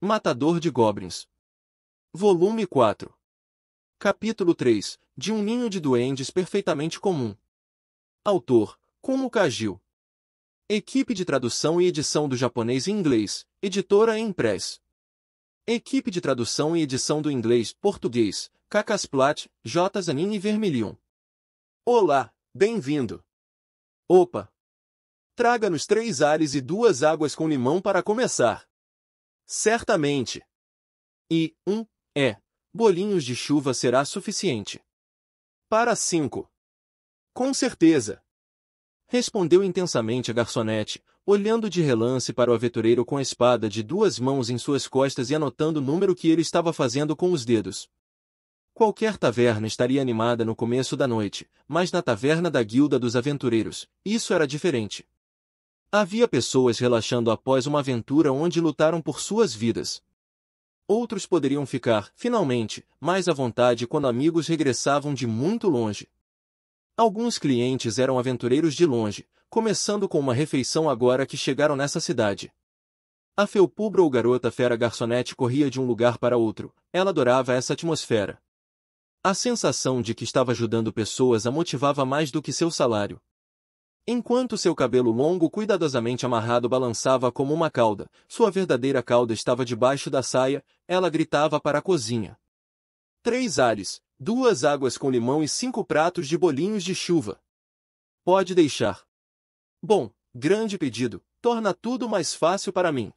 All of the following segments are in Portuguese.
Matador de Goblins. Volume 4. Capítulo 3. De um ninho de duendes perfeitamente comum. Autor: Como Kagil. Equipe de tradução e edição do japonês e inglês. Editora Impress. Equipe de tradução e edição do inglês, português. Kakasplat, J. Zanin e Vermilion. Olá, bem-vindo. Opa. Traga-nos três ares e duas águas com limão para começar. Certamente. E, 1. Um, é. Bolinhos de chuva será suficiente. Para 5. Com certeza. Respondeu intensamente a garçonete, olhando de relance para o aventureiro com a espada de duas mãos em suas costas e anotando o número que ele estava fazendo com os dedos. Qualquer taverna estaria animada no começo da noite, mas na taverna da Guilda dos Aventureiros, isso era diferente. Havia pessoas relaxando após uma aventura onde lutaram por suas vidas. Outros poderiam ficar, finalmente, mais à vontade quando amigos regressavam de muito longe. Alguns clientes eram aventureiros de longe, começando com uma refeição agora que chegaram nessa cidade. A felpubra ou garota fera garçonete corria de um lugar para outro, ela adorava essa atmosfera. A sensação de que estava ajudando pessoas a motivava mais do que seu salário. Enquanto seu cabelo longo cuidadosamente amarrado balançava como uma cauda, sua verdadeira cauda estava debaixo da saia, ela gritava para a cozinha. Três ares, duas águas com limão e cinco pratos de bolinhos de chuva. Pode deixar. Bom, grande pedido, torna tudo mais fácil para mim.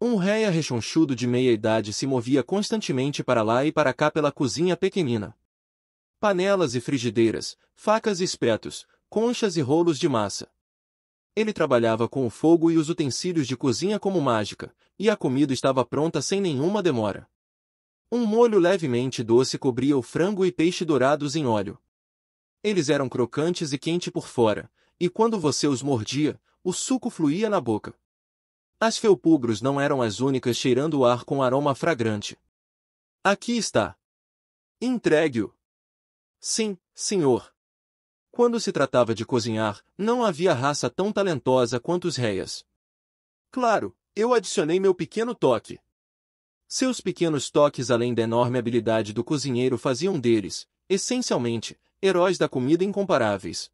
Um réia rechonchudo de meia idade se movia constantemente para lá e para cá pela cozinha pequenina. Panelas e frigideiras, facas e espetos, conchas e rolos de massa. Ele trabalhava com o fogo e os utensílios de cozinha como mágica, e a comida estava pronta sem nenhuma demora. Um molho levemente doce cobria o frango e peixe dourados em óleo. Eles eram crocantes e quente por fora, e quando você os mordia, o suco fluía na boca. As felpugros não eram as únicas cheirando o ar com aroma fragrante. Aqui está. Entregue-o. Sim, senhor. Quando se tratava de cozinhar, não havia raça tão talentosa quanto os reias. Claro, eu adicionei meu pequeno toque. Seus pequenos toques além da enorme habilidade do cozinheiro faziam deles, essencialmente, heróis da comida incomparáveis.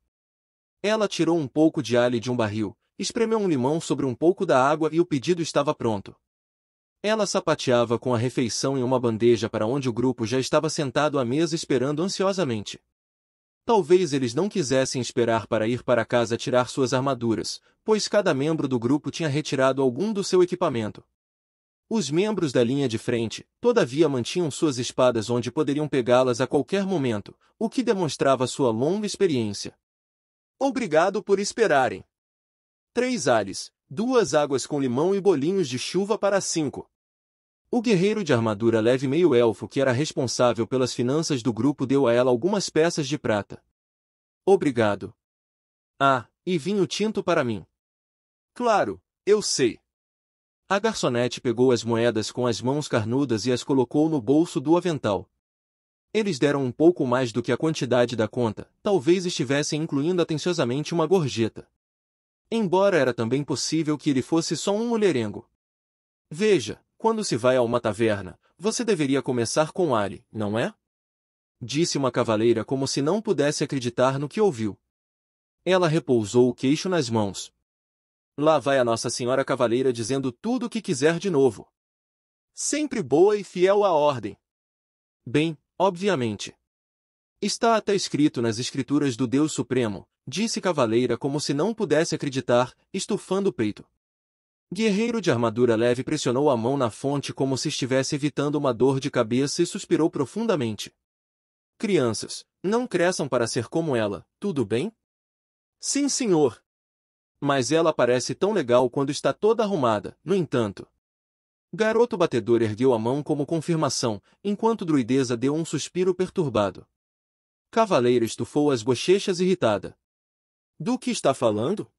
Ela tirou um pouco de alho de um barril, espremeu um limão sobre um pouco da água e o pedido estava pronto. Ela sapateava com a refeição em uma bandeja para onde o grupo já estava sentado à mesa esperando ansiosamente. Talvez eles não quisessem esperar para ir para casa tirar suas armaduras, pois cada membro do grupo tinha retirado algum do seu equipamento. Os membros da linha de frente, todavia, mantinham suas espadas onde poderiam pegá-las a qualquer momento, o que demonstrava sua longa experiência. Obrigado por esperarem. Três ales, duas águas com limão e bolinhos de chuva para cinco. O guerreiro de armadura leve meio-elfo que era responsável pelas finanças do grupo deu a ela algumas peças de prata. Obrigado. Ah, e vinho tinto para mim. Claro, eu sei. A garçonete pegou as moedas com as mãos carnudas e as colocou no bolso do avental. Eles deram um pouco mais do que a quantidade da conta, talvez estivessem incluindo atenciosamente uma gorjeta. Embora era também possível que ele fosse só um mulherengo. Veja, quando se vai a uma taverna, você deveria começar com Ali, não é? Disse uma cavaleira como se não pudesse acreditar no que ouviu. Ela repousou o queixo nas mãos. Lá vai a Nossa Senhora Cavaleira dizendo tudo o que quiser de novo. Sempre boa e fiel à ordem. Bem, obviamente. Está até escrito nas escrituras do Deus Supremo, disse Cavaleira como se não pudesse acreditar, estufando o peito. Guerreiro de armadura leve pressionou a mão na fonte como se estivesse evitando uma dor de cabeça e suspirou profundamente. Crianças, não cresçam para ser como ela, tudo bem? Sim, senhor. Mas ela parece tão legal quando está toda arrumada, no entanto. Garoto batedor ergueu a mão como confirmação, enquanto druideza deu um suspiro perturbado. Cavaleiro estufou as bochechas irritada. Do que está falando?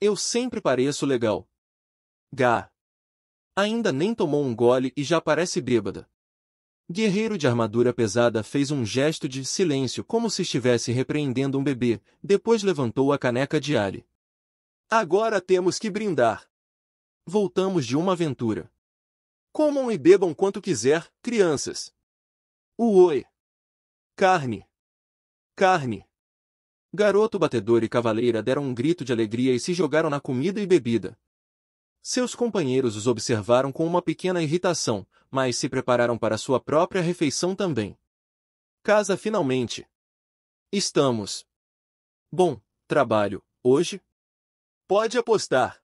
Eu sempre pareço legal, Gá. Ainda nem tomou um gole e já parece bêbada. Guerreiro de armadura pesada fez um gesto de silêncio como se estivesse repreendendo um bebê, depois levantou a caneca de alho. Agora temos que brindar. Voltamos de uma aventura. Comam e bebam quanto quiser, crianças. Uoi. Carne. Carne. Garoto batedor e cavaleira deram um grito de alegria e se jogaram na comida e bebida, seus companheiros os observaram com uma pequena irritação, mas se prepararam para sua própria refeição também. Casa finalmente. Estamos. Bom, trabalho, hoje? Pode apostar.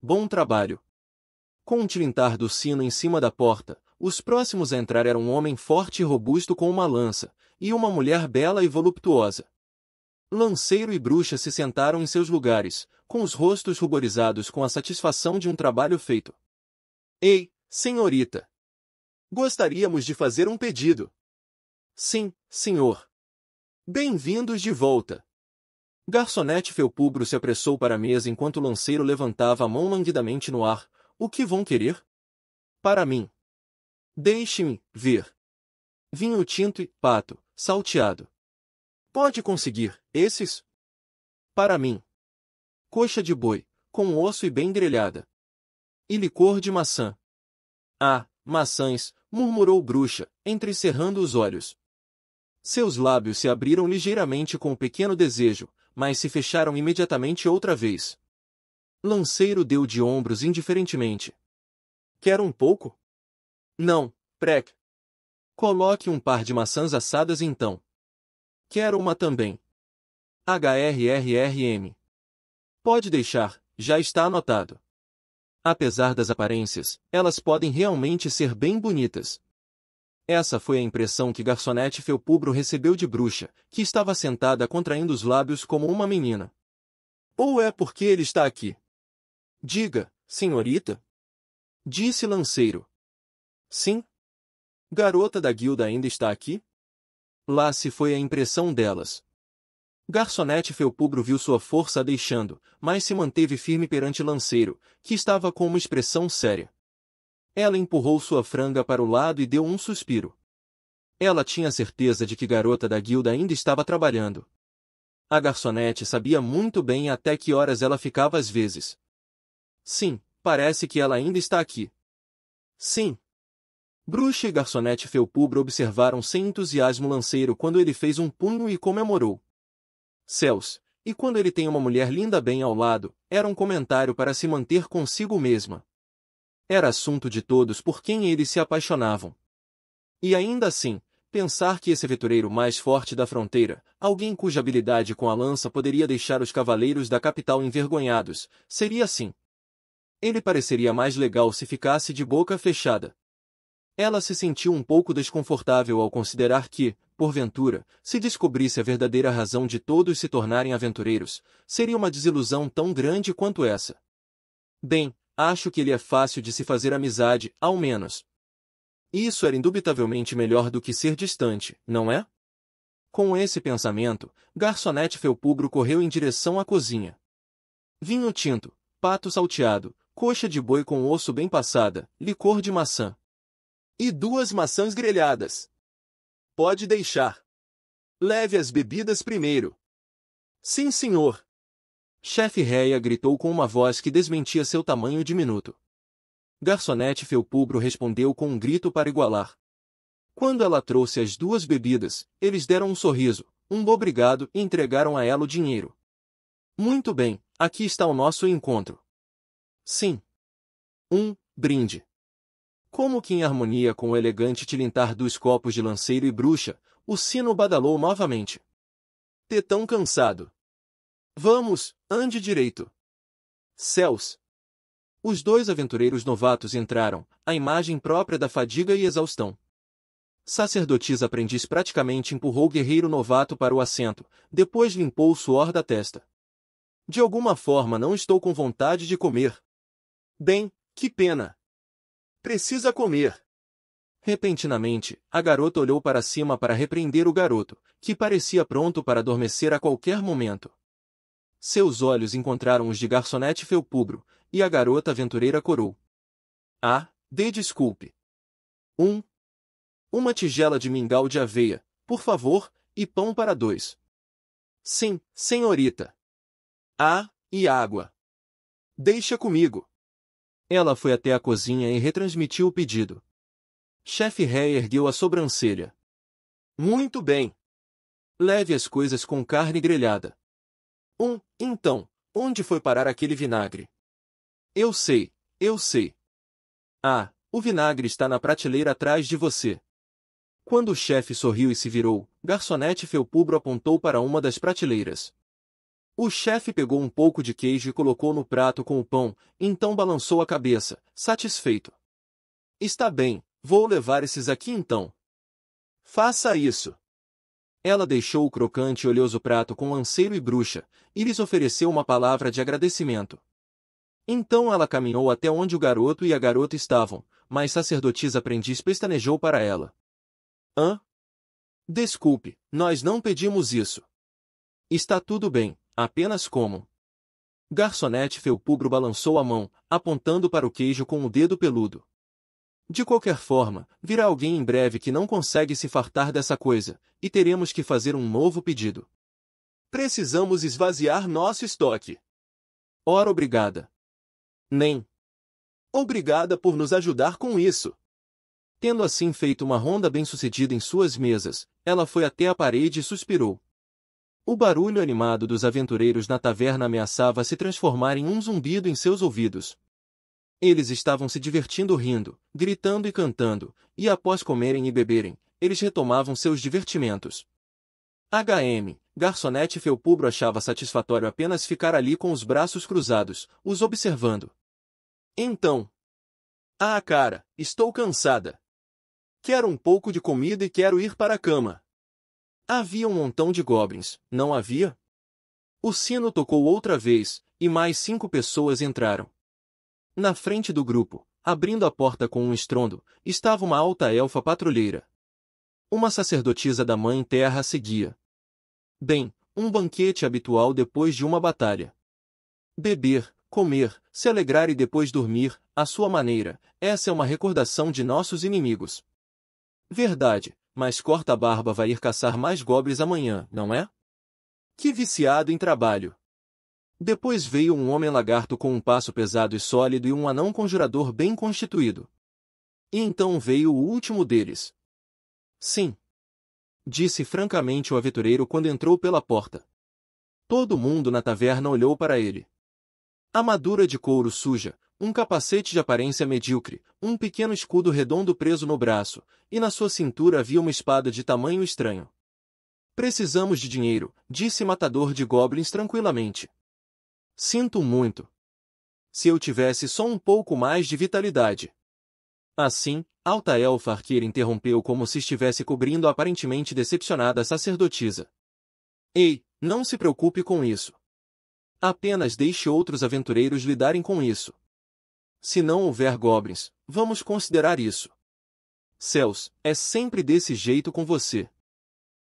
Bom trabalho. Com um tilintar do sino em cima da porta, os próximos a entrar eram um homem forte e robusto com uma lança, e uma mulher bela e voluptuosa. Lanceiro e bruxa se sentaram em seus lugares, com os rostos ruborizados com a satisfação de um trabalho feito. Ei, senhorita! Gostaríamos de fazer um pedido. Sim, senhor. Bem-vindos de volta. Garçonete Felpubro se apressou para a mesa enquanto o lanceiro levantava a mão languidamente no ar. O que vão querer? Para mim. Deixe-me ver. Vinho tinto e pato, salteado. Pode conseguir, esses? Para mim. Coxa de boi, com osso e bem grelhada. E licor de maçã. Ah, maçãs, murmurou bruxa, entrecerrando os olhos. Seus lábios se abriram ligeiramente com o um pequeno desejo, mas se fecharam imediatamente outra vez. Lanceiro deu de ombros indiferentemente. Quer um pouco? Não, Prec. Coloque um par de maçãs assadas então. Quero uma também. HRRRM. Pode deixar, já está anotado. Apesar das aparências, elas podem realmente ser bem bonitas. Essa foi a impressão que Garçonete Felpubro recebeu de bruxa, que estava sentada contraindo os lábios como uma menina. Ou é porque ele está aqui? Diga, senhorita? Disse Lanceiro. Sim. Garota da guilda ainda está aqui? Lá se foi a impressão delas. Garçonete Felpubro viu sua força deixando, mas se manteve firme perante Lanceiro, que estava com uma expressão séria. Ela empurrou sua franga para o lado e deu um suspiro. Ela tinha certeza de que garota da guilda ainda estava trabalhando. A garçonete sabia muito bem até que horas ela ficava às vezes. Sim, parece que ela ainda está aqui. Sim, Bruxa e garçonete Felpubra observaram sem entusiasmo o lanceiro quando ele fez um punho e comemorou. Céus! E quando ele tem uma mulher linda bem ao lado, era um comentário para se manter consigo mesma. Era assunto de todos por quem eles se apaixonavam. E ainda assim, pensar que esse aventureiro mais forte da fronteira, alguém cuja habilidade com a lança poderia deixar os cavaleiros da capital envergonhados, seria assim. Ele pareceria mais legal se ficasse de boca fechada. Ela se sentiu um pouco desconfortável ao considerar que, porventura, se descobrisse a verdadeira razão de todos se tornarem aventureiros, seria uma desilusão tão grande quanto essa. Bem, acho que ele é fácil de se fazer amizade, ao menos. Isso era indubitavelmente melhor do que ser distante, não é? Com esse pensamento, Garçonete Felpugro correu em direção à cozinha. Vinho tinto, pato salteado, coxa de boi com osso bem passada, licor de maçã, e duas maçãs grelhadas. Pode deixar. Leve as bebidas primeiro. Sim, senhor. Chefe Reia gritou com uma voz que desmentia seu tamanho diminuto. Garçonete Felpubro respondeu com um grito para igualar. Quando ela trouxe as duas bebidas, eles deram um sorriso, um obrigado e entregaram a ela o dinheiro. Muito bem, aqui está o nosso encontro. Sim. Um brinde. Como que em harmonia com o elegante tilintar dos copos de lanceiro e bruxa, o sino badalou novamente. Tetão cansado. Vamos, ande direito. Céus! Os dois aventureiros novatos entraram, a imagem própria da fadiga e exaustão. Sacerdotisa aprendiz praticamente empurrou o guerreiro novato para o assento, depois limpou o suor da testa. De alguma forma não estou com vontade de comer. Bem, que pena, Precisa comer. Repentinamente, a garota olhou para cima para repreender o garoto, que parecia pronto para adormecer a qualquer momento. Seus olhos encontraram os de garçonete felpubro, e a garota aventureira corou. Ah, dê desculpe. Um. Uma tigela de mingau de aveia, por favor, e pão para dois. Sim, senhorita. Ah, e água. Deixa comigo. Ela foi até a cozinha e retransmitiu o pedido. Chefe Ré ergueu a sobrancelha. Muito bem. Leve as coisas com carne grelhada. Um, então, onde foi parar aquele vinagre? Eu sei, eu sei. Ah, o vinagre está na prateleira atrás de você. Quando o chefe sorriu e se virou, garçonete Felpubro apontou para uma das prateleiras. O chefe pegou um pouco de queijo e colocou no prato com o pão, então balançou a cabeça, satisfeito. Está bem, vou levar esses aqui então. Faça isso. Ela deixou o crocante e oleoso prato com anseio e bruxa, e lhes ofereceu uma palavra de agradecimento. Então ela caminhou até onde o garoto e a garota estavam, mas sacerdotisa aprendiz pestanejou para ela. Hã? Desculpe, nós não pedimos isso. Está tudo bem, Apenas como. Garçonete felpubro balançou a mão, apontando para o queijo com o dedo peludo. De qualquer forma, virá alguém em breve que não consegue se fartar dessa coisa, e teremos que fazer um novo pedido. Precisamos esvaziar nosso estoque. Ora obrigada. Nem. Obrigada por nos ajudar com isso. Tendo assim feito uma ronda bem-sucedida em suas mesas, ela foi até a parede e suspirou. O barulho animado dos aventureiros na taverna ameaçava se transformar em um zumbido em seus ouvidos. Eles estavam se divertindo rindo, gritando e cantando, e após comerem e beberem, eles retomavam seus divertimentos. HM, garçonete Felpubro achava satisfatório apenas ficar ali com os braços cruzados, os observando. Então. Ah, cara, estou cansada. Quero um pouco de comida e quero ir para a cama. Havia um montão de goblins, não havia? O sino tocou outra vez, e mais cinco pessoas entraram. Na frente do grupo, abrindo a porta com um estrondo, estava uma alta elfa patrulheira. Uma sacerdotisa da Mãe Terra seguia. Bem, um banquete habitual depois de uma batalha. Beber, comer, se alegrar e depois dormir, à sua maneira, essa é uma recordação de nossos inimigos. Verdade, mas corta-barba a vai ir caçar mais gobres amanhã, não é? Que viciado em trabalho! Depois veio um homem-lagarto com um passo pesado e sólido e um anão conjurador bem constituído. E então veio o último deles. Sim. Disse francamente o aventureiro quando entrou pela porta. Todo mundo na taverna olhou para ele. A madura de couro suja, um capacete de aparência medíocre, um pequeno escudo redondo preso no braço, e na sua cintura havia uma espada de tamanho estranho. Precisamos de dinheiro, disse matador de goblins tranquilamente. Sinto muito. Se eu tivesse só um pouco mais de vitalidade. Assim, Alta Elfa interrompeu como se estivesse cobrindo a aparentemente decepcionada a sacerdotisa. Ei, não se preocupe com isso. Apenas deixe outros aventureiros lidarem com isso se não houver goblins, vamos considerar isso. Céus, é sempre desse jeito com você.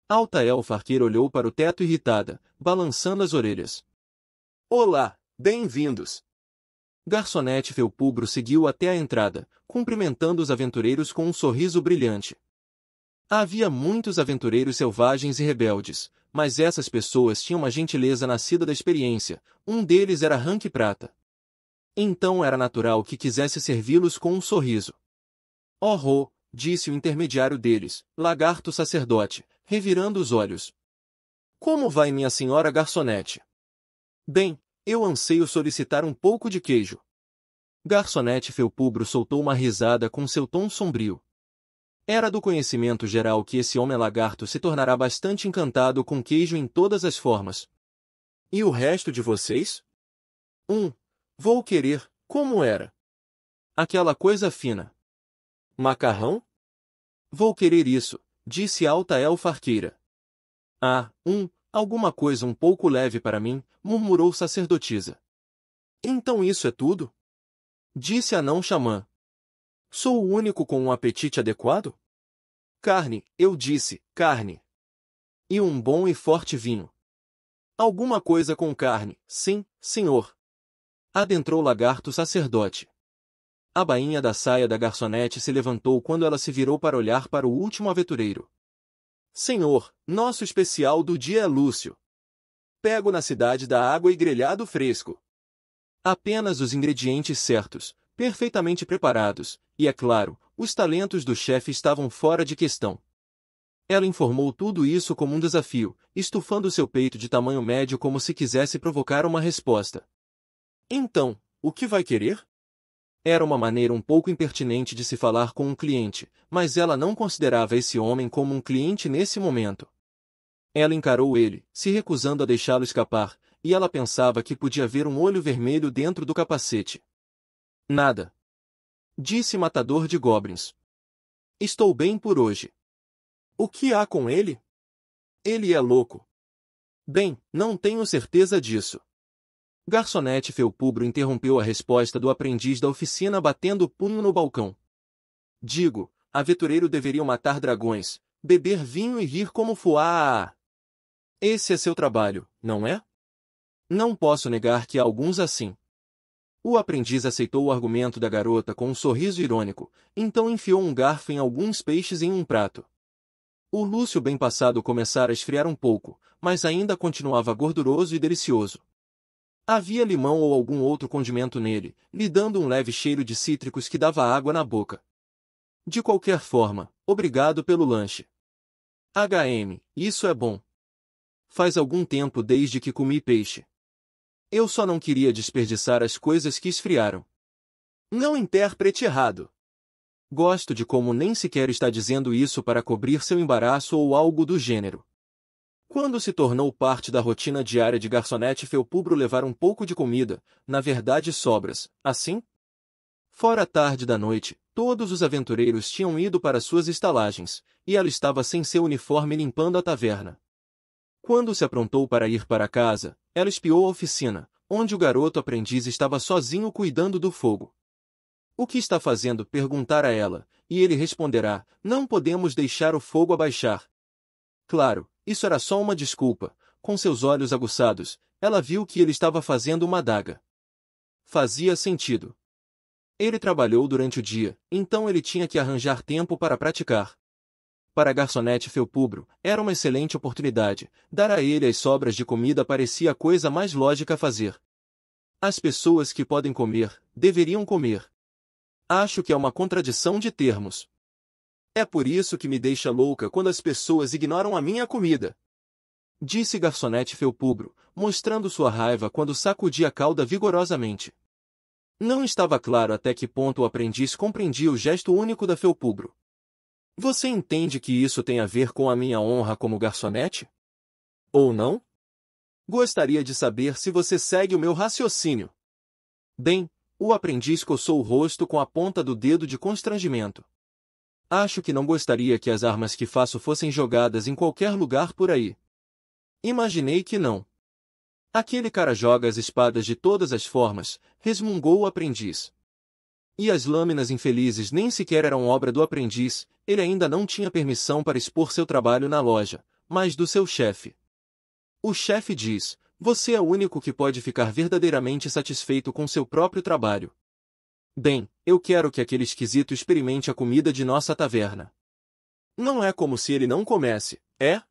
Alta elfa olhou para o teto irritada, balançando as orelhas. Olá, bem-vindos! Garçonete Felpubro seguiu até a entrada, cumprimentando os aventureiros com um sorriso brilhante. Havia muitos aventureiros selvagens e rebeldes, mas essas pessoas tinham uma gentileza nascida da experiência. Um deles era Rank Prata, então era natural que quisesse servi-los com um sorriso. Oh, oh, disse o intermediário deles, lagarto sacerdote, revirando os olhos. Como vai minha senhora garçonete? Bem, eu anseio solicitar um pouco de queijo. Garçonete Felpubro soltou uma risada com seu tom sombrio. Era do conhecimento geral que esse homem lagarto se tornará bastante encantado com queijo em todas as formas. E o resto de vocês? Um, Vou querer, como era? Aquela coisa fina. Macarrão? Vou querer isso, disse alta Elfarqueira. Ah, um, alguma coisa um pouco leve para mim, murmurou sacerdotisa. Então isso é tudo? Disse a não xamã. Sou o único com um apetite adequado? Carne, eu disse, carne. E um bom e forte vinho. Alguma coisa com carne, sim, senhor. Adentrou lagarto sacerdote. A bainha da saia da garçonete se levantou quando ela se virou para olhar para o último aventureiro. Senhor, nosso especial do dia é Lúcio. Pego na cidade da água e grelhado fresco. Apenas os ingredientes certos, perfeitamente preparados, e é claro, os talentos do chefe estavam fora de questão. Ela informou tudo isso como um desafio, estufando seu peito de tamanho médio como se quisesse provocar uma resposta. Então, o que vai querer? Era uma maneira um pouco impertinente de se falar com um cliente, mas ela não considerava esse homem como um cliente nesse momento. Ela encarou ele, se recusando a deixá-lo escapar, e ela pensava que podia ver um olho vermelho dentro do capacete. Nada. Disse matador de goblins. Estou bem por hoje. O que há com ele? Ele é louco. Bem, não tenho certeza disso. Garçonete Felpubro interrompeu a resposta do aprendiz da oficina batendo o punho no balcão. Digo, aventureiro deveria matar dragões, beber vinho e rir como fuá. Esse é seu trabalho, não é? Não posso negar que há alguns assim. O aprendiz aceitou o argumento da garota com um sorriso irônico, então enfiou um garfo em alguns peixes em um prato. O Lúcio bem passado começara a esfriar um pouco, mas ainda continuava gorduroso e delicioso. Havia limão ou algum outro condimento nele, lhe dando um leve cheiro de cítricos que dava água na boca. De qualquer forma, obrigado pelo lanche. HM, isso é bom. Faz algum tempo desde que comi peixe. Eu só não queria desperdiçar as coisas que esfriaram. Não interprete errado. Gosto de como nem sequer está dizendo isso para cobrir seu embaraço ou algo do gênero. Quando se tornou parte da rotina diária de garçonete felpubro levar um pouco de comida, na verdade sobras, assim? Fora a tarde da noite, todos os aventureiros tinham ido para suas estalagens, e ela estava sem seu uniforme limpando a taverna. Quando se aprontou para ir para casa, ela espiou a oficina, onde o garoto aprendiz estava sozinho cuidando do fogo. O que está fazendo? perguntar a ela, e ele responderá, não podemos deixar o fogo abaixar, Claro, isso era só uma desculpa. Com seus olhos aguçados, ela viu que ele estava fazendo uma adaga. Fazia sentido. Ele trabalhou durante o dia, então ele tinha que arranjar tempo para praticar. Para a garçonete Felpubro, era uma excelente oportunidade. Dar a ele as sobras de comida parecia a coisa mais lógica a fazer. As pessoas que podem comer, deveriam comer. Acho que é uma contradição de termos. É por isso que me deixa louca quando as pessoas ignoram a minha comida. Disse garçonete felpubro, mostrando sua raiva quando sacudia a cauda vigorosamente. Não estava claro até que ponto o aprendiz compreendia o gesto único da felpubro. Você entende que isso tem a ver com a minha honra como garçonete? Ou não? Gostaria de saber se você segue o meu raciocínio. Bem, o aprendiz coçou o rosto com a ponta do dedo de constrangimento. Acho que não gostaria que as armas que faço fossem jogadas em qualquer lugar por aí. Imaginei que não. Aquele cara joga as espadas de todas as formas, resmungou o aprendiz. E as lâminas infelizes nem sequer eram obra do aprendiz, ele ainda não tinha permissão para expor seu trabalho na loja, mas do seu chefe. O chefe diz: Você é o único que pode ficar verdadeiramente satisfeito com seu próprio trabalho. Bem, eu quero que aquele esquisito experimente a comida de nossa taverna. Não é como se ele não comesse, é?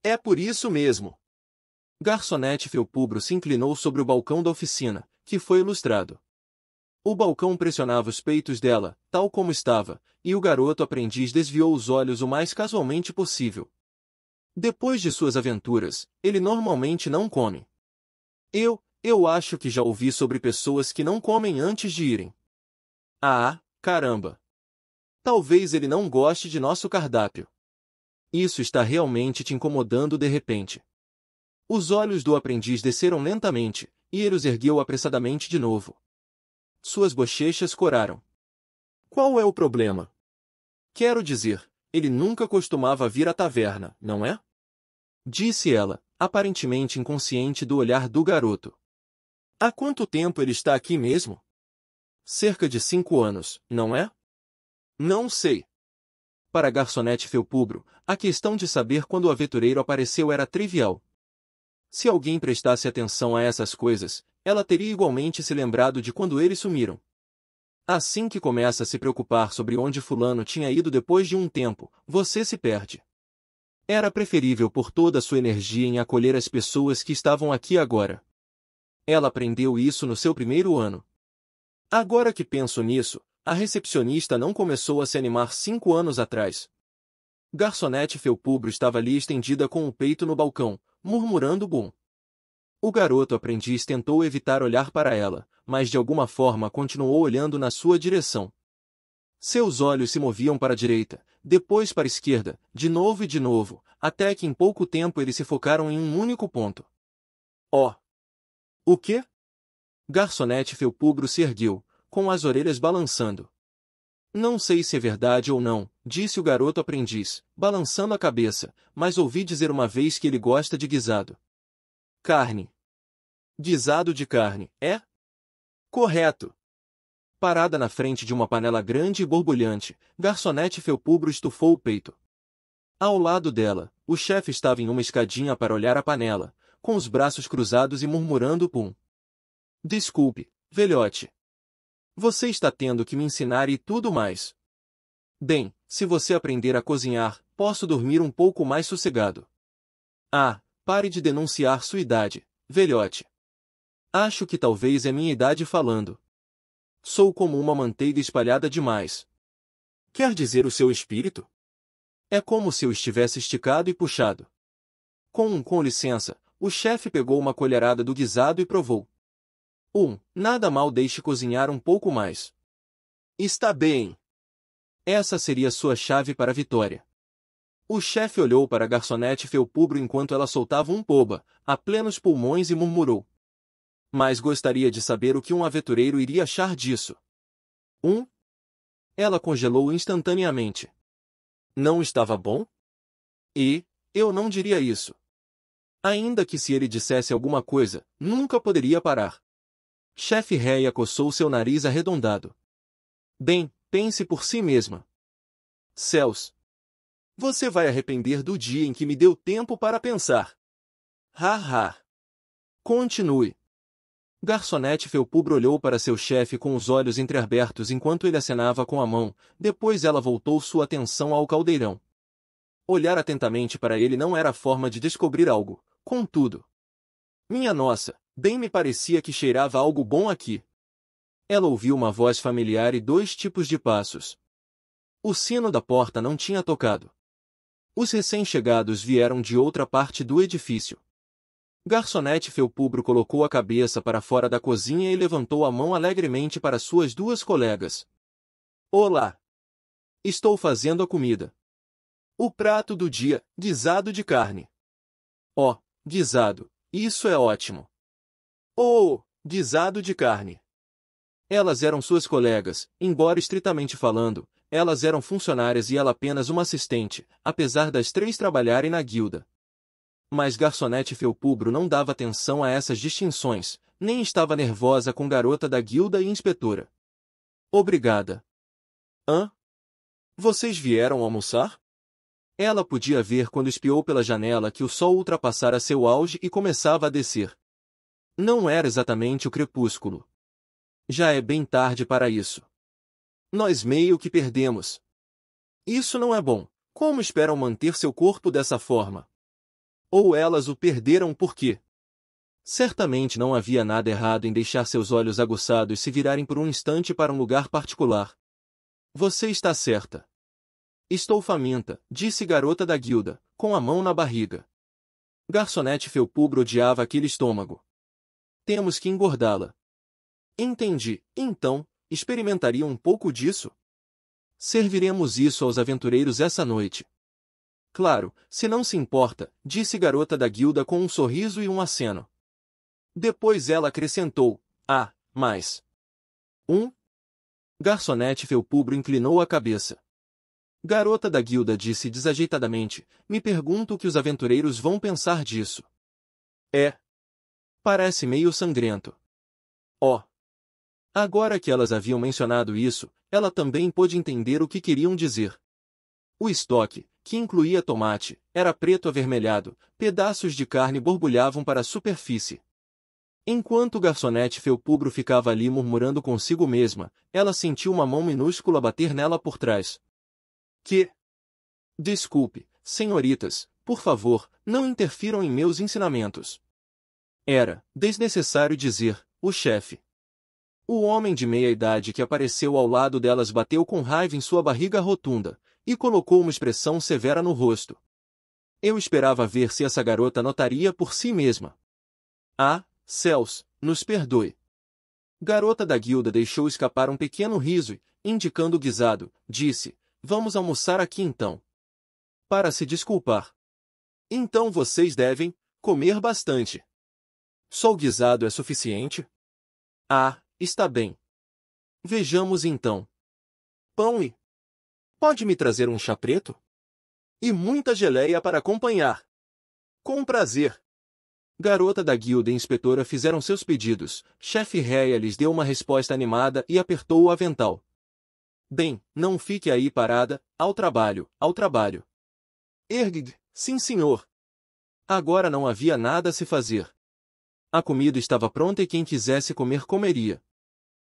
É por isso mesmo. Garçonete Felpubro se inclinou sobre o balcão da oficina, que foi ilustrado. O balcão pressionava os peitos dela, tal como estava, e o garoto aprendiz desviou os olhos o mais casualmente possível. Depois de suas aventuras, ele normalmente não come. Eu, eu acho que já ouvi sobre pessoas que não comem antes de irem. Ah, caramba! Talvez ele não goste de nosso cardápio. Isso está realmente te incomodando de repente. Os olhos do aprendiz desceram lentamente, e ele os ergueu apressadamente de novo. Suas bochechas coraram. Qual é o problema? Quero dizer, ele nunca costumava vir à taverna, não é? Disse ela, aparentemente inconsciente do olhar do garoto. Há quanto tempo ele está aqui mesmo? cerca de cinco anos, não é? Não sei. Para a garçonete felpubro, a questão de saber quando o aventureiro apareceu era trivial. Se alguém prestasse atenção a essas coisas, ela teria igualmente se lembrado de quando eles sumiram. Assim que começa a se preocupar sobre onde fulano tinha ido depois de um tempo, você se perde. Era preferível por toda a sua energia em acolher as pessoas que estavam aqui agora. Ela aprendeu isso no seu primeiro ano, Agora que penso nisso, a recepcionista não começou a se animar cinco anos atrás. Garçonete felpubro estava ali estendida com o peito no balcão, murmurando bom. O garoto aprendiz tentou evitar olhar para ela, mas de alguma forma continuou olhando na sua direção. Seus olhos se moviam para a direita, depois para a esquerda, de novo e de novo, até que em pouco tempo eles se focaram em um único ponto. Oh! O quê? Garçonete felpubro se ergueu, com as orelhas balançando. Não sei se é verdade ou não, disse o garoto aprendiz, balançando a cabeça, mas ouvi dizer uma vez que ele gosta de guisado. Carne. Guisado de carne, é? Correto. Parada na frente de uma panela grande e borbulhante, garçonete felpubro estufou o peito. Ao lado dela, o chefe estava em uma escadinha para olhar a panela, com os braços cruzados e murmurando pum. Desculpe, velhote. Você está tendo que me ensinar e tudo mais. Bem, se você aprender a cozinhar, posso dormir um pouco mais sossegado. Ah, pare de denunciar sua idade, velhote. Acho que talvez é minha idade falando. Sou como uma manteiga espalhada demais. Quer dizer o seu espírito? É como se eu estivesse esticado e puxado. Com um com licença, o chefe pegou uma colherada do guisado e provou. 1. Nada mal deixe cozinhar um pouco mais. Está bem. Essa seria sua chave para a vitória. O chefe olhou para a garçonete felpubro enquanto ela soltava um poba, a plenos pulmões e murmurou. Mas gostaria de saber o que um aventureiro iria achar disso. 1. Um. Ela congelou instantaneamente. Não estava bom? E, eu não diria isso. Ainda que se ele dissesse alguma coisa, nunca poderia parar. Chefe réia coçou seu nariz arredondado. Bem, pense por si mesma. Céus! Você vai arrepender do dia em que me deu tempo para pensar. Ha ha! Continue. Garçonete Felpubro olhou para seu chefe com os olhos entreabertos enquanto ele acenava com a mão, depois ela voltou sua atenção ao caldeirão. Olhar atentamente para ele não era forma de descobrir algo, contudo. Minha nossa, Bem me parecia que cheirava algo bom aqui. Ela ouviu uma voz familiar e dois tipos de passos. O sino da porta não tinha tocado. Os recém-chegados vieram de outra parte do edifício. Garçonete Felpubro colocou a cabeça para fora da cozinha e levantou a mão alegremente para suas duas colegas. Olá! Estou fazendo a comida. O prato do dia, guisado de carne. Oh, guisado, isso é ótimo ou guisado de carne. Elas eram suas colegas, embora estritamente falando, elas eram funcionárias e ela apenas uma assistente, apesar das três trabalharem na guilda. Mas garçonete Felpubro não dava atenção a essas distinções, nem estava nervosa com garota da guilda e inspetora. Obrigada. Hã? Vocês vieram almoçar? Ela podia ver quando espiou pela janela que o sol ultrapassara seu auge e começava a descer. Não era exatamente o crepúsculo. Já é bem tarde para isso. Nós meio que perdemos. Isso não é bom. Como esperam manter seu corpo dessa forma? Ou elas o perderam por quê? Certamente não havia nada errado em deixar seus olhos aguçados se virarem por um instante para um lugar particular. Você está certa. Estou faminta, disse garota da guilda, com a mão na barriga. Garçonete felpubro odiava aquele estômago. Temos que engordá-la. Entendi, então, experimentaria um pouco disso? Serviremos isso aos aventureiros essa noite. Claro, se não se importa, disse garota da guilda com um sorriso e um aceno. Depois ela acrescentou, ah, mais Um? Garçonete Felpubro inclinou a cabeça. Garota da guilda disse desajeitadamente, me pergunto o que os aventureiros vão pensar disso. É, Parece meio sangrento. Oh! Agora que elas haviam mencionado isso, ela também pôde entender o que queriam dizer. O estoque, que incluía tomate, era preto avermelhado, pedaços de carne borbulhavam para a superfície. Enquanto o garçonete felpugro ficava ali murmurando consigo mesma, ela sentiu uma mão minúscula bater nela por trás. Que? Desculpe, senhoritas, por favor, não interfiram em meus ensinamentos. Era desnecessário dizer, o chefe. O homem de meia-idade que apareceu ao lado delas bateu com raiva em sua barriga rotunda e colocou uma expressão severa no rosto. Eu esperava ver se essa garota notaria por si mesma. Ah, céus, nos perdoe. Garota da guilda deixou escapar um pequeno riso e, indicando o guisado, disse, vamos almoçar aqui então. Para se desculpar. Então vocês devem comer bastante. Só o guisado é suficiente? Ah, está bem. Vejamos então. Pão e... Pode me trazer um chá preto? E muita geleia para acompanhar. Com prazer. Garota da guilda e inspetora fizeram seus pedidos. Chefe Réia lhes deu uma resposta animada e apertou o avental. Bem, não fique aí parada, ao trabalho, ao trabalho. Ergig, sim senhor. Agora não havia nada a se fazer. A comida estava pronta e quem quisesse comer comeria.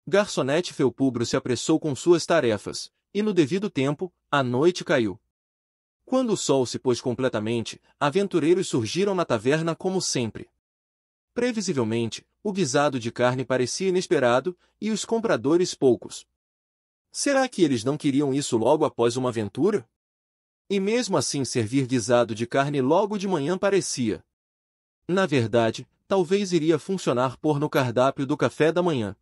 Garçonete Felpubro se apressou com suas tarefas, e no devido tempo, a noite caiu. Quando o sol se pôs completamente, aventureiros surgiram na taverna como sempre. Previsivelmente, o guisado de carne parecia inesperado e os compradores poucos. Será que eles não queriam isso logo após uma aventura? E mesmo assim servir guisado de carne logo de manhã parecia. Na verdade, talvez iria funcionar pôr no cardápio do café da manhã.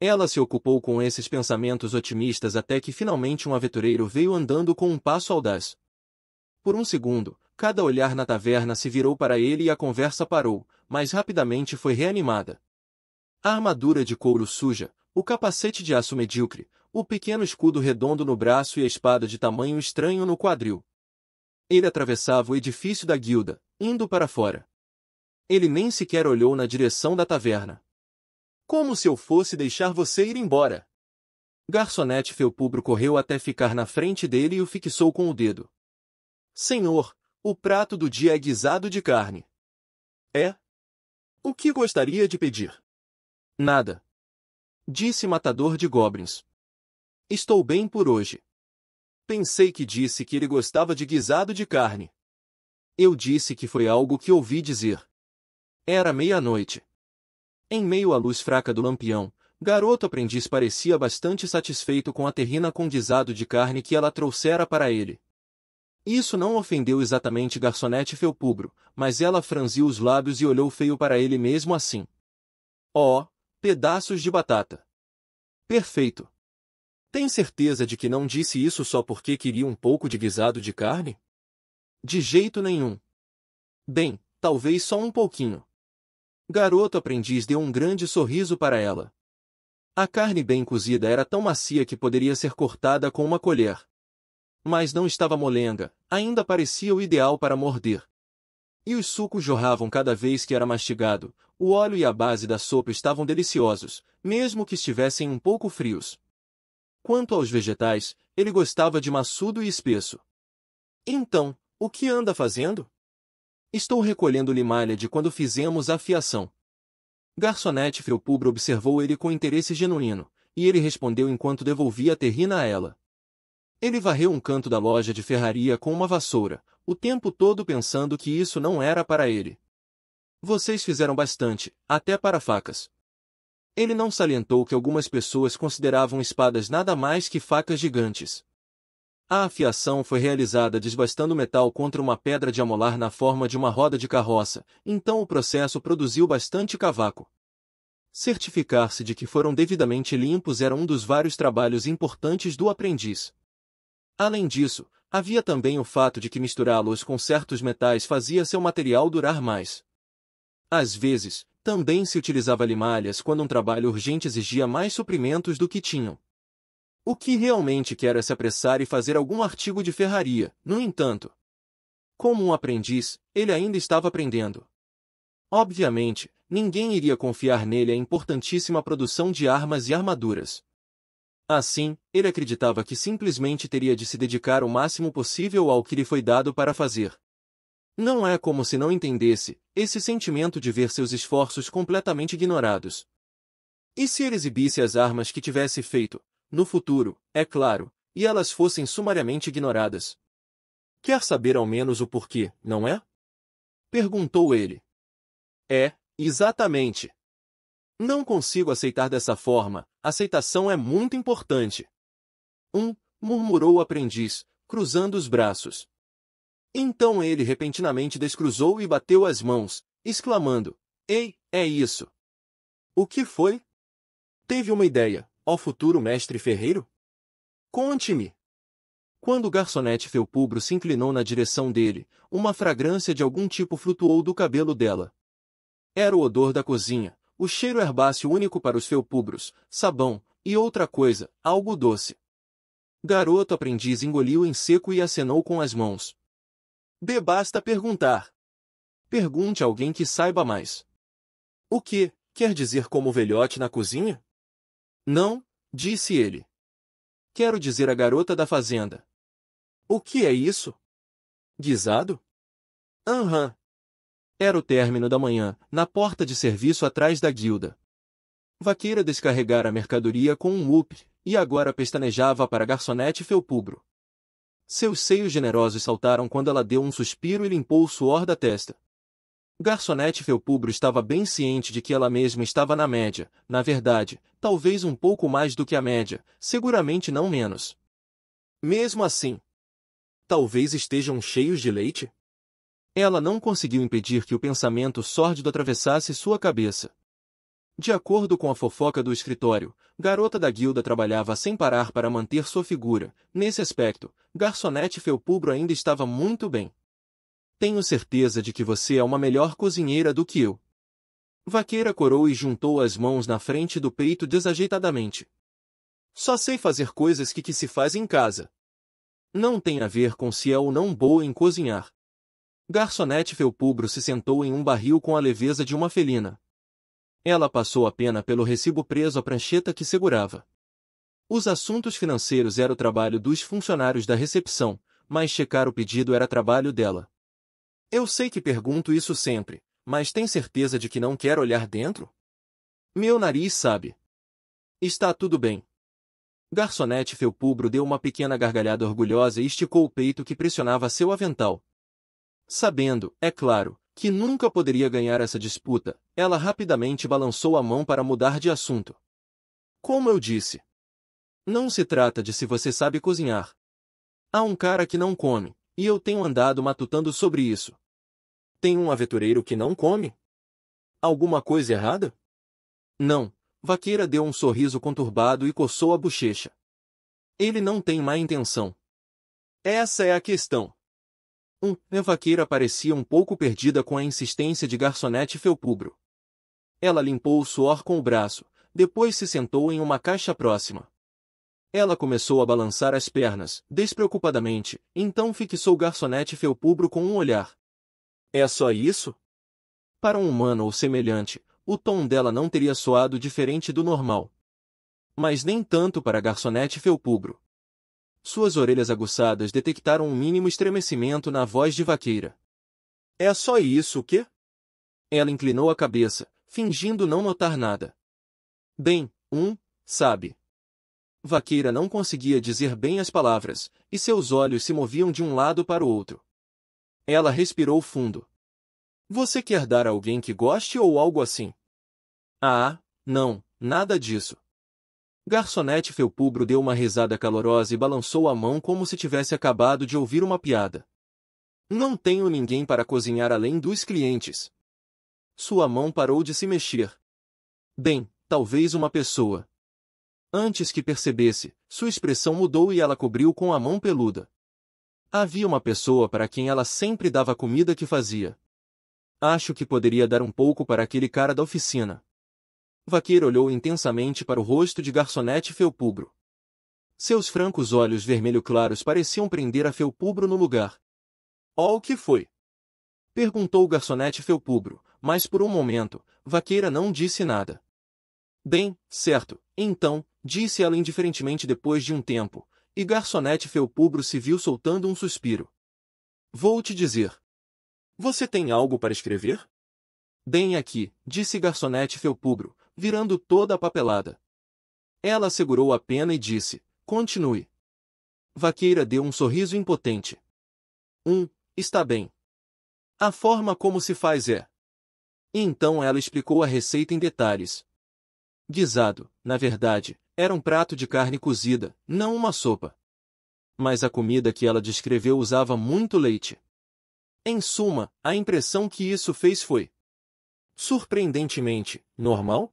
Ela se ocupou com esses pensamentos otimistas até que finalmente um aventureiro veio andando com um passo audaz. Por um segundo, cada olhar na taverna se virou para ele e a conversa parou, mas rapidamente foi reanimada. A armadura de couro suja, o capacete de aço medíocre, o pequeno escudo redondo no braço e a espada de tamanho estranho no quadril. Ele atravessava o edifício da guilda, indo para fora. Ele nem sequer olhou na direção da taverna. Como se eu fosse deixar você ir embora. Garçonete Felpubro correu até ficar na frente dele e o fixou com o dedo. Senhor, o prato do dia é guisado de carne. É? O que gostaria de pedir? Nada. Disse matador de goblins. Estou bem por hoje. Pensei que disse que ele gostava de guisado de carne. Eu disse que foi algo que ouvi dizer. Era meia-noite. Em meio à luz fraca do lampião, garoto aprendiz parecia bastante satisfeito com a terrina com guisado de carne que ela trouxera para ele. Isso não ofendeu exatamente garçonete felpubro, mas ela franziu os lábios e olhou feio para ele mesmo assim. Oh, pedaços de batata. Perfeito. Tem certeza de que não disse isso só porque queria um pouco de guisado de carne? De jeito nenhum. Bem, talvez só um pouquinho. Garoto aprendiz deu um grande sorriso para ela. A carne bem cozida era tão macia que poderia ser cortada com uma colher. Mas não estava molenga, ainda parecia o ideal para morder. E os sucos jorravam cada vez que era mastigado, o óleo e a base da sopa estavam deliciosos, mesmo que estivessem um pouco frios. Quanto aos vegetais, ele gostava de maçudo e espesso. Então, o que anda fazendo? Estou recolhendo limalha de quando fizemos a fiação. Garçonete Felpubra observou ele com interesse genuíno, e ele respondeu enquanto devolvia a terrina a ela. Ele varreu um canto da loja de ferraria com uma vassoura, o tempo todo pensando que isso não era para ele. Vocês fizeram bastante, até para facas. Ele não salientou que algumas pessoas consideravam espadas nada mais que facas gigantes. A afiação foi realizada desbastando metal contra uma pedra de amolar na forma de uma roda de carroça, então o processo produziu bastante cavaco. Certificar-se de que foram devidamente limpos era um dos vários trabalhos importantes do aprendiz. Além disso, havia também o fato de que misturá-los com certos metais fazia seu material durar mais. Às vezes, também se utilizava limalhas quando um trabalho urgente exigia mais suprimentos do que tinham. O que realmente quer é se apressar e fazer algum artigo de ferraria, no entanto. Como um aprendiz, ele ainda estava aprendendo. Obviamente, ninguém iria confiar nele a importantíssima produção de armas e armaduras. Assim, ele acreditava que simplesmente teria de se dedicar o máximo possível ao que lhe foi dado para fazer. Não é como se não entendesse esse sentimento de ver seus esforços completamente ignorados. E se ele exibisse as armas que tivesse feito, no futuro, é claro, e elas fossem sumariamente ignoradas. Quer saber ao menos o porquê, não é? Perguntou ele. É, exatamente. Não consigo aceitar dessa forma, aceitação é muito importante. Um, murmurou o aprendiz, cruzando os braços. Então ele repentinamente descruzou e bateu as mãos, exclamando: Ei, é isso! O que foi? Teve uma ideia, ó futuro mestre ferreiro? Conte-me! Quando o garçonete felpubro se inclinou na direção dele, uma fragrância de algum tipo flutuou do cabelo dela. Era o odor da cozinha, o cheiro herbáceo único para os felpubros, sabão, e outra coisa, algo doce. Garoto aprendiz engoliu em seco e acenou com as mãos. B basta perguntar. Pergunte a alguém que saiba mais. O que, quer dizer como velhote na cozinha? Não, disse ele. Quero dizer a garota da fazenda. O que é isso? Guisado? Aham. Uhum. Era o término da manhã, na porta de serviço atrás da guilda. Vaqueira descarregara a mercadoria com um whoop, e agora pestanejava para a garçonete felpubro. Seus seios generosos saltaram quando ela deu um suspiro e limpou o suor da testa. Garçonete Felpubro estava bem ciente de que ela mesma estava na média, na verdade, talvez um pouco mais do que a média, seguramente não menos. Mesmo assim, talvez estejam cheios de leite? Ela não conseguiu impedir que o pensamento sórdido atravessasse sua cabeça. De acordo com a fofoca do escritório, garota da guilda trabalhava sem parar para manter sua figura. Nesse aspecto, garçonete Felpubro ainda estava muito bem. Tenho certeza de que você é uma melhor cozinheira do que eu. Vaqueira corou e juntou as mãos na frente do peito desajeitadamente. Só sei fazer coisas que, que se faz em casa. Não tem a ver com se é ou não boa em cozinhar. Garçonete Felpubro se sentou em um barril com a leveza de uma felina. Ela passou a pena pelo recibo preso à prancheta que segurava. Os assuntos financeiros eram o trabalho dos funcionários da recepção, mas checar o pedido era trabalho dela. Eu sei que pergunto isso sempre, mas tem certeza de que não quer olhar dentro? Meu nariz sabe. Está tudo bem. Garçonete felpubro deu uma pequena gargalhada orgulhosa e esticou o peito que pressionava seu avental. Sabendo, é claro, que nunca poderia ganhar essa disputa, ela rapidamente balançou a mão para mudar de assunto. Como eu disse, não se trata de se você sabe cozinhar. Há um cara que não come, e eu tenho andado matutando sobre isso. Tem um aventureiro que não come? Alguma coisa errada? Não. Vaqueira deu um sorriso conturbado e coçou a bochecha. Ele não tem má intenção. Essa é a questão. Um, a vaqueira parecia um pouco perdida com a insistência de garçonete felpubro. Ela limpou o suor com o braço, depois se sentou em uma caixa próxima. Ela começou a balançar as pernas, despreocupadamente, então fixou o garçonete felpubro com um olhar. É só isso? Para um humano ou semelhante, o tom dela não teria soado diferente do normal. Mas nem tanto para a garçonete felpubro. Suas orelhas aguçadas detectaram um mínimo estremecimento na voz de vaqueira. É só isso o quê? Ela inclinou a cabeça, fingindo não notar nada. Bem, um, sabe, Vaqueira não conseguia dizer bem as palavras, e seus olhos se moviam de um lado para o outro. Ela respirou fundo. Você quer dar a alguém que goste ou algo assim? Ah, não, nada disso. Garçonete Felpubro deu uma risada calorosa e balançou a mão como se tivesse acabado de ouvir uma piada. Não tenho ninguém para cozinhar além dos clientes. Sua mão parou de se mexer. Bem, talvez uma pessoa, Antes que percebesse, sua expressão mudou e ela cobriu com a mão peluda. Havia uma pessoa para quem ela sempre dava a comida que fazia. Acho que poderia dar um pouco para aquele cara da oficina. Vaqueiro olhou intensamente para o rosto de garçonete felpubro. Seus francos olhos vermelho claros pareciam prender a felpubro no lugar. Ó oh, o que foi? Perguntou o garçonete felpubro, mas por um momento, Vaqueira não disse nada. Bem, certo, então, disse ela indiferentemente depois de um tempo, e Garçonete Felpubro se viu soltando um suspiro. Vou te dizer. Você tem algo para escrever? Bem aqui, disse Garçonete Felpubro, virando toda a papelada. Ela segurou a pena e disse, continue. Vaqueira deu um sorriso impotente. Um, está bem. A forma como se faz é. E então ela explicou a receita em detalhes. Guisado, na verdade, era um prato de carne cozida, não uma sopa. Mas a comida que ela descreveu usava muito leite. Em suma, a impressão que isso fez foi surpreendentemente normal?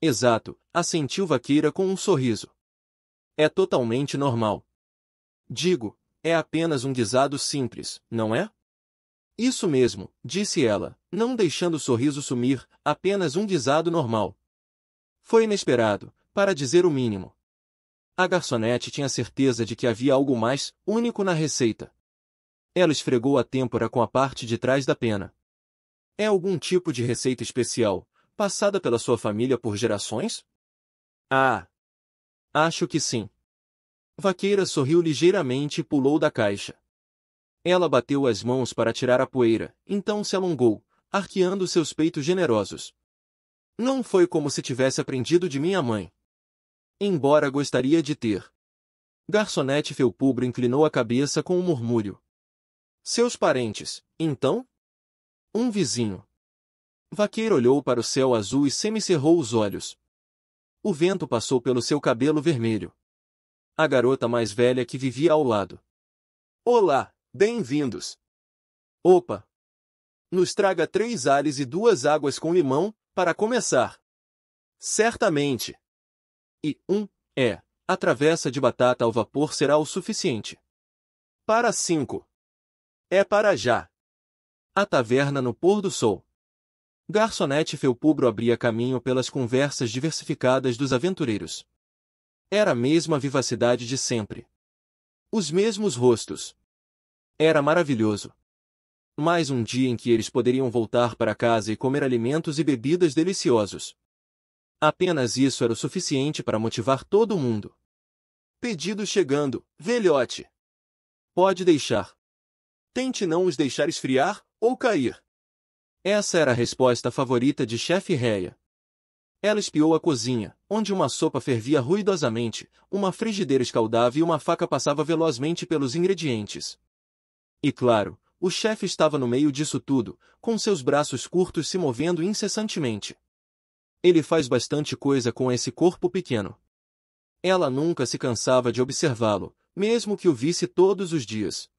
Exato, assentiu Vaqueira com um sorriso. É totalmente normal. Digo, é apenas um guisado simples, não é? Isso mesmo, disse ela, não deixando o sorriso sumir, apenas um guisado normal. Foi inesperado, para dizer o mínimo. A garçonete tinha certeza de que havia algo mais único na receita. Ela esfregou a têmpora com a parte de trás da pena. É algum tipo de receita especial, passada pela sua família por gerações? Ah! Acho que sim. Vaqueira sorriu ligeiramente e pulou da caixa. Ela bateu as mãos para tirar a poeira, então se alongou, arqueando seus peitos generosos. Não foi como se tivesse aprendido de minha mãe. Embora gostaria de ter. Garçonete Felpubro inclinou a cabeça com um murmúrio. Seus parentes, então? Um vizinho. Vaqueiro olhou para o céu azul e semicerrou os olhos. O vento passou pelo seu cabelo vermelho. A garota mais velha que vivia ao lado. Olá, bem-vindos. Opa! Nos traga três ales e duas águas com limão, para começar. Certamente e 1. É, a travessa de batata ao vapor será o suficiente. Para 5. É para já. A taverna no pôr do sol. Garçonete Felpubro abria caminho pelas conversas diversificadas dos aventureiros. Era a mesma vivacidade de sempre. Os mesmos rostos. Era maravilhoso. Mais um dia em que eles poderiam voltar para casa e comer alimentos e bebidas deliciosos. Apenas isso era o suficiente para motivar todo mundo. Pedido chegando, velhote. Pode deixar. Tente não os deixar esfriar ou cair. Essa era a resposta favorita de chefe Reia. Ela espiou a cozinha, onde uma sopa fervia ruidosamente, uma frigideira escaldava e uma faca passava velozmente pelos ingredientes. E claro, o chefe estava no meio disso tudo, com seus braços curtos se movendo incessantemente. Ele faz bastante coisa com esse corpo pequeno. Ela nunca se cansava de observá-lo, mesmo que o visse todos os dias.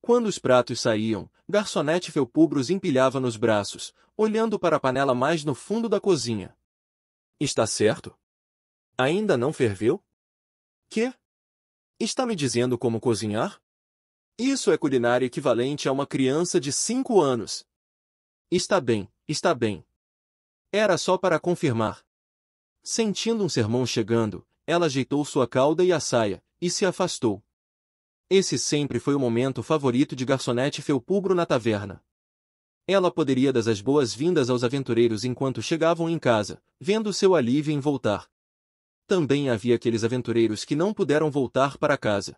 Quando os pratos saíam, garçonete felpubros empilhava nos braços, olhando para a panela mais no fundo da cozinha. Está certo? Ainda não ferveu? Que? Está me dizendo como cozinhar? Isso é culinária equivalente a uma criança de cinco anos. Está bem, está bem, era só para confirmar. Sentindo um sermão chegando, ela ajeitou sua cauda e a saia, e se afastou. Esse sempre foi o momento favorito de garçonete felpubro na taverna. Ela poderia dar as boas-vindas aos aventureiros enquanto chegavam em casa, vendo seu alívio em voltar. Também havia aqueles aventureiros que não puderam voltar para casa.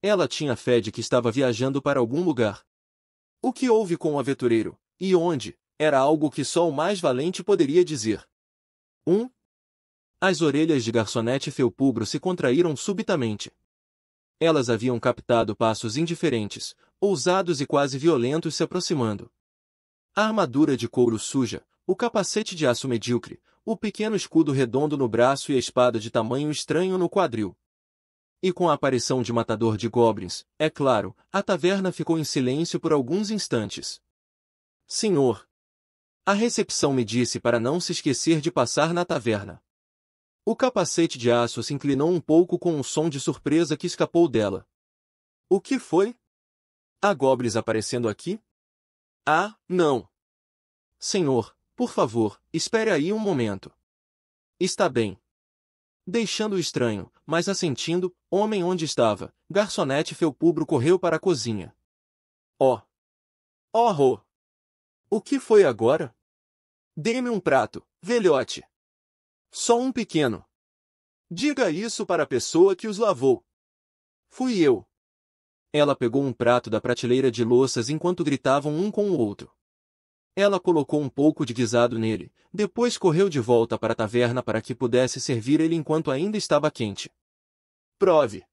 Ela tinha fé de que estava viajando para algum lugar. O que houve com o aventureiro, e onde? Era algo que só o mais valente poderia dizer. 1. Um. As orelhas de garçonete felpubro se contraíram subitamente. Elas haviam captado passos indiferentes, ousados e quase violentos se aproximando. A armadura de couro suja, o capacete de aço medíocre, o pequeno escudo redondo no braço e a espada de tamanho estranho no quadril. E com a aparição de matador de goblins, é claro, a taverna ficou em silêncio por alguns instantes. Senhor, a recepção me disse para não se esquecer de passar na taverna. O capacete de aço se inclinou um pouco com um som de surpresa que escapou dela. O que foi? Há goblins aparecendo aqui? Ah, não. Senhor, por favor, espere aí um momento. Está bem. Deixando o estranho, mas assentindo, homem onde estava, garçonete felpubro correu para a cozinha. Oh! Oh! O que foi agora? Dê-me um prato, velhote. Só um pequeno. Diga isso para a pessoa que os lavou. Fui eu. Ela pegou um prato da prateleira de louças enquanto gritavam um com o outro. Ela colocou um pouco de guisado nele, depois correu de volta para a taverna para que pudesse servir ele enquanto ainda estava quente. Prove!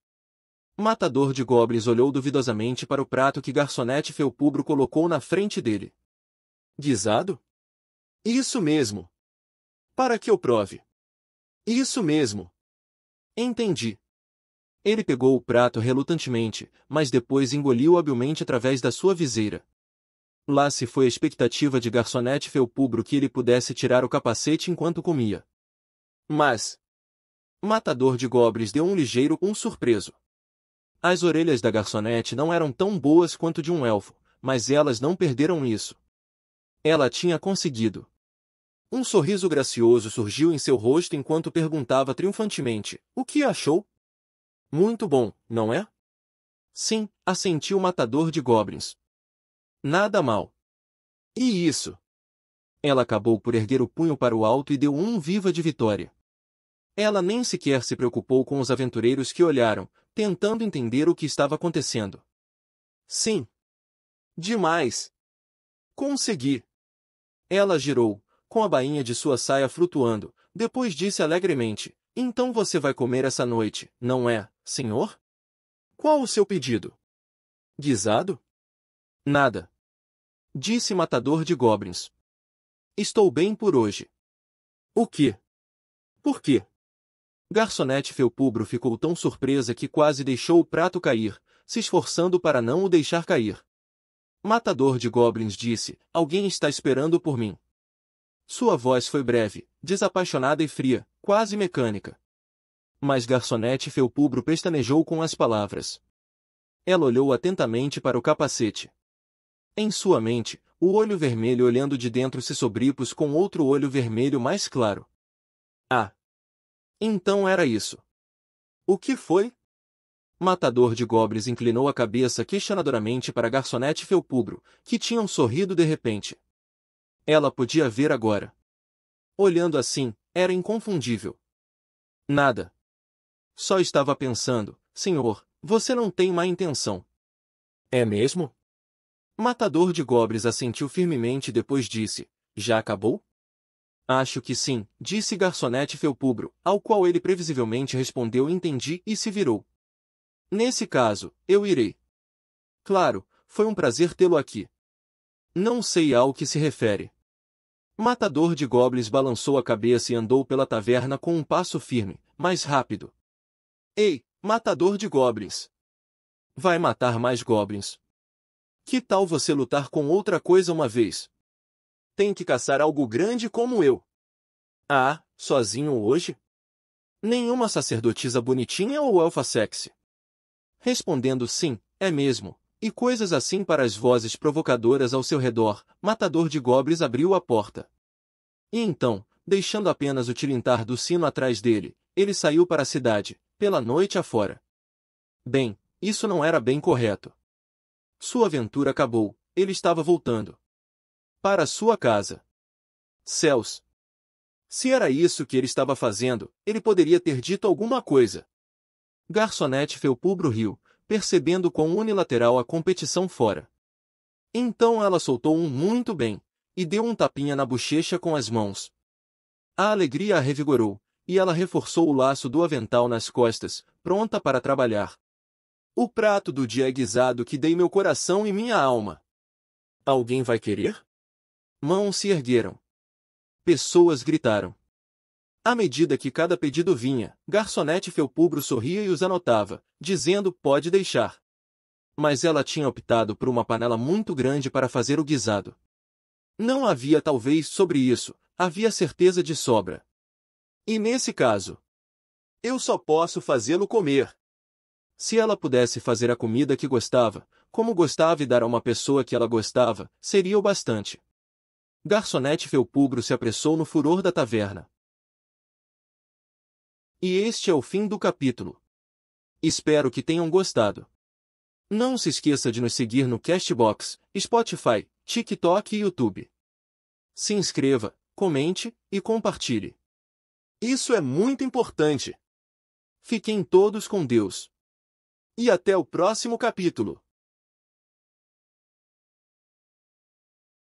Matador de Goblins olhou duvidosamente para o prato que garçonete Felpubro colocou na frente dele. Guisado? Isso mesmo. Para que eu prove. Isso mesmo. Entendi. Ele pegou o prato relutantemente, mas depois engoliu habilmente através da sua viseira. Lá se foi a expectativa de garçonete felpubro que ele pudesse tirar o capacete enquanto comia. Mas... Matador de Gobres deu um ligeiro um surpreso. As orelhas da garçonete não eram tão boas quanto de um elfo, mas elas não perderam isso, ela tinha conseguido. Um sorriso gracioso surgiu em seu rosto enquanto perguntava triunfantemente: O que achou? Muito bom, não é? Sim, assentiu o matador de goblins. Nada mal. E isso? Ela acabou por erguer o punho para o alto e deu um viva de vitória. Ela nem sequer se preocupou com os aventureiros que olharam, tentando entender o que estava acontecendo. Sim. Demais. Consegui. Ela girou, com a bainha de sua saia flutuando, depois disse alegremente, Então você vai comer essa noite, não é, senhor? Qual o seu pedido? Guisado? Nada. Disse matador de goblins. Estou bem por hoje. O que? Por quê? Garçonete Felpubro ficou tão surpresa que quase deixou o prato cair, se esforçando para não o deixar cair. Matador de Goblins disse, alguém está esperando por mim. Sua voz foi breve, desapaixonada e fria, quase mecânica. Mas Garçonete Felpubro pestanejou com as palavras. Ela olhou atentamente para o capacete. Em sua mente, o olho vermelho olhando de dentro se sobrepôs com outro olho vermelho mais claro. Ah! Então era isso. O que foi? matador de gobres inclinou a cabeça questionadoramente para a garçonete felpugro, que tinha um sorrido de repente. Ela podia ver agora. Olhando assim, era inconfundível. Nada. Só estava pensando, senhor, você não tem má intenção. É mesmo? Matador de Gobres assentiu firmemente e depois disse, já acabou? Acho que sim, disse garçonete felpubro, ao qual ele previsivelmente respondeu entendi e se virou. Nesse caso, eu irei. Claro, foi um prazer tê-lo aqui. Não sei ao que se refere. Matador de Goblins balançou a cabeça e andou pela taverna com um passo firme, mais rápido. Ei, Matador de Goblins! Vai matar mais goblins. Que tal você lutar com outra coisa uma vez? Tem que caçar algo grande como eu. Ah, sozinho hoje? Nenhuma sacerdotisa bonitinha ou elfa sexy respondendo sim, é mesmo, e coisas assim para as vozes provocadoras ao seu redor, matador de gobres abriu a porta. E então, deixando apenas o tilintar do sino atrás dele, ele saiu para a cidade, pela noite afora. Bem, isso não era bem correto. Sua aventura acabou, ele estava voltando. Para sua casa. Céus! Se era isso que ele estava fazendo, ele poderia ter dito alguma coisa. Garçonete Felpubro riu, percebendo quão unilateral a competição fora. Então ela soltou um muito bem, e deu um tapinha na bochecha com as mãos. A alegria a revigorou, e ela reforçou o laço do avental nas costas, pronta para trabalhar. O prato do dia é guisado que dei meu coração e minha alma. Alguém vai querer? Mãos se ergueram. Pessoas gritaram. À medida que cada pedido vinha, Garçonete Felpubro sorria e os anotava, dizendo, pode deixar. Mas ela tinha optado por uma panela muito grande para fazer o guisado. Não havia talvez sobre isso, havia certeza de sobra. E nesse caso, eu só posso fazê-lo comer. Se ela pudesse fazer a comida que gostava, como gostava e dar a uma pessoa que ela gostava, seria o bastante. Garçonete Felpubro se apressou no furor da taverna. E este é o fim do capítulo. Espero que tenham gostado. Não se esqueça de nos seguir no Castbox, Spotify, TikTok e YouTube. Se inscreva, comente e compartilhe. Isso é muito importante. Fiquem todos com Deus. E até o próximo capítulo.